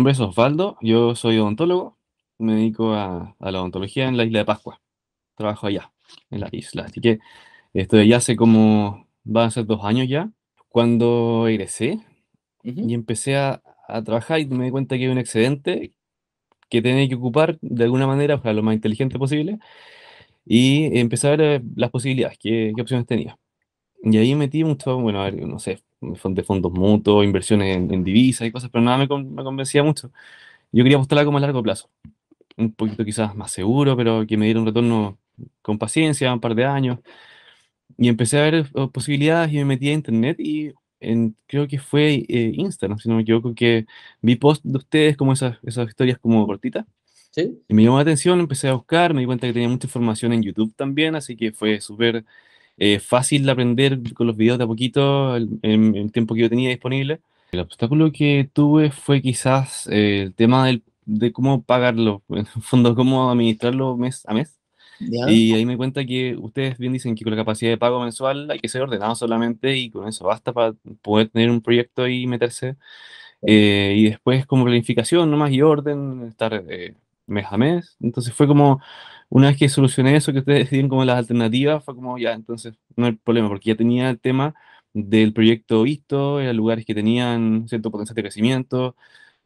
nombre es Osvaldo, yo soy odontólogo, me dedico a, la odontología en la isla de Pascua, trabajo allá, en la isla, así que estoy ya hace como, van a ser dos años ya, cuando egresé y empecé a, trabajar y me di cuenta que hay un excedente que tenía que ocupar de alguna manera, para lo más inteligente posible, y empecé a ver eh, las posibilidades, qué, qué opciones tenía. Y ahí metí mucho, bueno, a ver, no sé, de fondos mutuos, inversiones en, divisas y cosas, pero nada me, convencía mucho. Yo quería apostarla como a largo plazo, un poquito quizás más seguro, pero que me diera un retorno con paciencia, un par de años. Y empecé a ver oh, posibilidades y me metí a internet y en, creo que fue eh, Instagram, si no me equivoco, que vi post de ustedes como esas, esas historias como cortitas. ¿Sí? Y me llamó la atención, empecé a buscar, me di cuenta que tenía mucha información en YouTube también, así que fue súper eh, fácil de aprender con los videos de a poquito, el, el, tiempo que yo tenía disponible. El obstáculo que tuve fue quizás eh, el tema del, de cómo pagarlo, en el fondo, cómo administrarlo mes a mes. Y ahí me cuenta que ustedes bien dicen que con la capacidad de pago mensual hay que ser ordenado solamente y con eso basta para poder tener un proyecto y meterse. Eh, y después como planificación nomás y orden, estar mes a mes. Entonces fue como, una vez que solucioné eso, que ustedes deciden como las alternativas, fue como, ya, entonces no hay problema, porque ya tenía el tema del proyecto visto, eran lugares que tenían cierto potencial de crecimiento,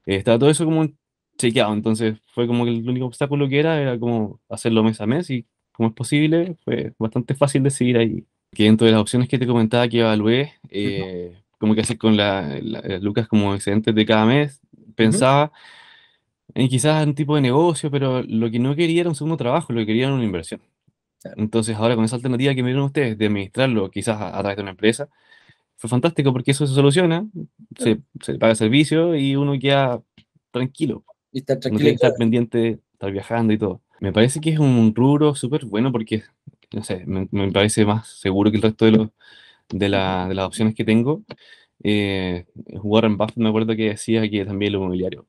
eh, estaba todo eso como chequeado, entonces fue como que el único obstáculo que era era como hacerlo mes a mes y como es posible, fue bastante fácil decidir ahí. Que dentro de las opciones que te comentaba que evalué, eh, como que hacer con la, las lucas como excedentes de cada mes, pensaba... Y quizás un tipo de negocio, pero lo que no quería era un segundo trabajo, lo que quería era una inversión. Entonces, ahora con esa alternativa que me dieron ustedes de administrarlo quizás a, través de una empresa, fue fantástico porque eso se soluciona, se, paga el servicio y uno queda tranquilo. Y estar tranquilo. No tiene que estar pendiente, estar viajando y todo. Me parece que es un rubro súper bueno porque, no sé, me, parece más seguro que el resto de, los, de, la, de las opciones que tengo. Eh, Warren Buffett me acuerdo que decía que también lo inmobiliario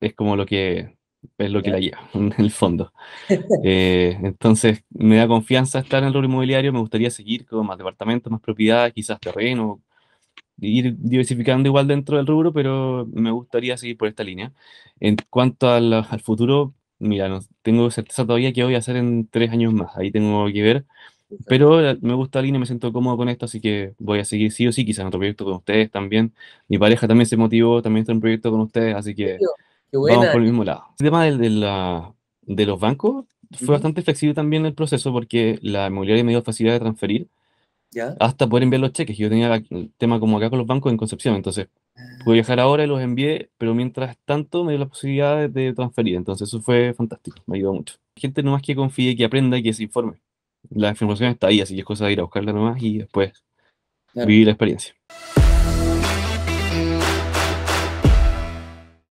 es como lo que es lo que la guía, en el fondo. Eh, entonces, me da confianza estar en el rubro inmobiliario, me gustaría seguir con más departamentos, más propiedades, quizás terreno, ir diversificando igual dentro del rubro, pero me gustaría seguir por esta línea. En cuanto al, futuro, mira, no tengo certeza todavía que voy a hacer en tres años más, ahí tengo que ver, pero me gusta la línea, me siento cómodo con esto, así que voy a seguir sí o sí, quizás en otro proyecto con ustedes también. Mi pareja también se motivó, también está un proyecto con ustedes, así que... Vamos por el mismo lado. El tema de, de, los bancos fue bastante flexible también el proceso porque la inmobiliaria me dio facilidad de transferir hasta poder enviar los cheques. Yo tenía el tema como acá con los bancos en Concepción, entonces ah. pude viajar ahora y los envié, pero mientras tanto me dio la posibilidad de, transferir, entonces eso fue fantástico, me ayudó mucho. Gente gente nomás que confíe, que aprenda y que se informe. La información está ahí, así que es cosa de ir a buscarla nomás y después vivir la experiencia.